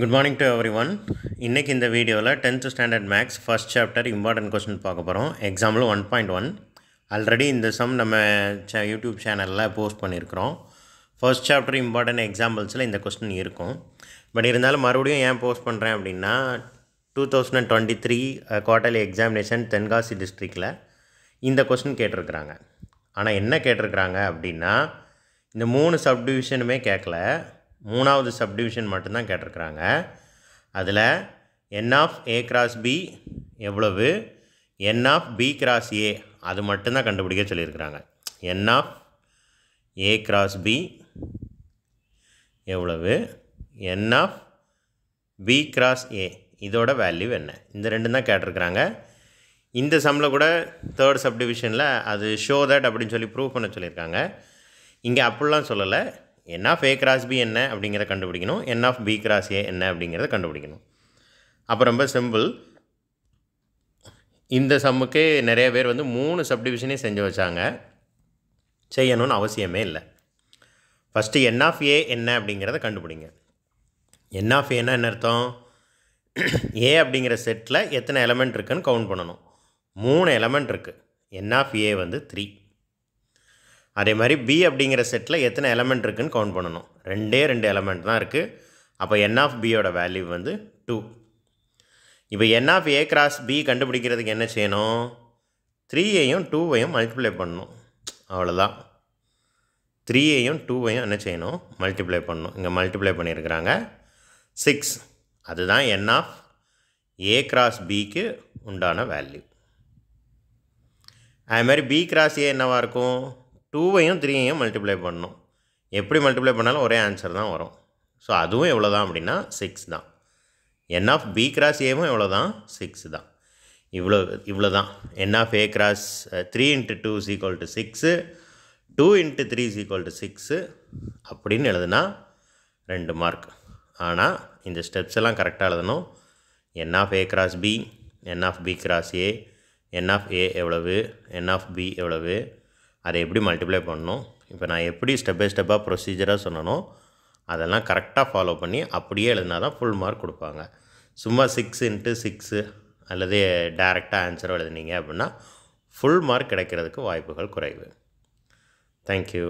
good morning to everyone இன்றைக்கி இந்த வீடியோவில் tenth standard maths first chapter important question பார்க்க போகிறோம் example one point one already இந்த சம் நம்ம சே யூடியூப் சேனலில் போஸ்ட் பண்ணியிருக்கிறோம் ஃபர்ஸ்ட் சாப்டர் இம்பார்ட்டன்ட் எக்ஸாம்பிள்ஸில் இந்த கொஸ்டின் இருக்கும் பட் இருந்தாலும் மறுபடியும் ஏன் போஸ்ட் பண்ணுறேன் அப்படின்னா two thousand twenty three quarterly examination Tenkasi டிஸ்ட்ரிக்டில் இந்த கொஸ்டின் கேட்டிருக்கிறாங்க ஆனால் என்ன கேட்டிருக்கிறாங்க அப்படின்னா இந்த மூணு சப்டிவிஷனுமே கேட்கல மூணாவது சப்டிவிஷன் மட்டும்தான் கேட்டிருக்கிறாங்க அதில் n of A cross B எவ்வளவு n of B cross A அது மட்டும்தான் கண்டுபிடிக்க சொல்லியிருக்கிறாங்க n of A cross B எவ்வளவு n of B cross A இதோட வேல்யூ என்ன இந்த ரெண்டும் தான் கேட்டிருக்கிறாங்க இந்த சம்மில் கூட தேர்ட் சப்டிவிஷனில் அது ஷோ தட் அப்படின்னு சொல்லி ப்ரூவ் பண்ண சொல்லியிருக்காங்க இங்கே அப்படிலாம் சொல்லலை n of A cross B என்ன அப்படிங்கிறத கண்டுபிடிக்கணும் n of B cross A என்ன அப்படிங்கிறத கண்டுபிடிக்கணும் அப்போ ரொம்ப சிம்பிள் இந்த சம்முக்கு நிறைய பேர் வந்து மூணு சப்டிவிஷனே செஞ்சு வச்சாங்க செய்யணும்னு அவசியமே இல்லை ஃபஸ்ட்டு என் ஆஃப் ஏ என்ன அப்படிங்கிறத கண்டுபிடிங்க என் ஆஃப் ஏன்னா என்ன அர்த்தம் ஏ அப்படிங்கிற செட்டில் எத்தனை எலமெண்ட் இருக்குன்னு கவுண்ட் பண்ணணும் மூணு எலமெண்ட் இருக்குது என் ஆஃப் ஏ வந்து த்ரீ அதே மாதிரி பி அப்படிங்கிற செட்டில் எத்தனை எலமெண்ட் இருக்குதுன்னு கவுண்ட் பண்ணணும் ரெண்டே ரெண்டு எலமெண்ட் தான் இருக்குது அப்போ என் ஆஃப் பியோட வேல்யூ வந்து டூ இப்போ n of A cross B கண்டுபிடிக்கிறதுக்கு என்ன செய்யணும் த்ரீயையும் டூவையும் மல்டிப்ளை பண்ணணும் அவ்வளோதான் த்ரீயையும் டூவையும் என்ன செய்யணும் மல்டிப்ளை பண்ணணும் இங்கே மல்டிப்ளை பண்ணியிருக்கிறாங்க சிக்ஸ் அதுதான் என் ஆஃப் ஏ கிராஸ் பிக்கு உண்டான வேல்யூ அதே மாதிரி பி கிராஸ் ஏ என்னவாக இருக்கும் டூவையும் த்ரீயையும் மல்டிப்ளை பண்ணணும் எப்படி மல்டிப்ளை பண்ணாலும் ஒரே ஆன்சர் தான் வரும் ஸோ அதுவும் எவ்வளோ தான் அப்படின்னா சிக்ஸ் தான் என் ஆஃப் பி கிராஸ் ஏவும் எவ்வளோ தான் சிக்ஸ் தான் இவ்வளோ இவ்வளோ தான் n of A cross three into two is to six two into three is equal to six அப்படின்னு எழுதுனா ரெண்டு மார்க் ஆனால் இந்த ஸ்டெப்ஸ் எல்லாம் கரெக்டாக எழுதணும் n of A cross B n of B cross A n of A எவ்வளவு n of B எவ்வளவு அதை எப்படி மல்டிப்ளை பண்ணணும் இப்போ நான் எப்படி ஸ்டெப் பை ஸ்டெப்பாக ப்ரொசீஜராக சொன்னனோ அதெல்லாம் கரெக்டாக ஃபாலோ பண்ணி அப்படியே எழுதினா தான் ஃபுல் மார்க் கொடுப்பாங்க சும்மா சிக்ஸ் இன்ட்டு சிக்ஸு அல்லது டேரெக்டாக ஆன்சரோ எழுதுனீங்க அப்படின்னா ஃபுல் மார்க் கிடைக்கிறதுக்கு வாய்ப்புகள் குறைவு தேங்க்யூ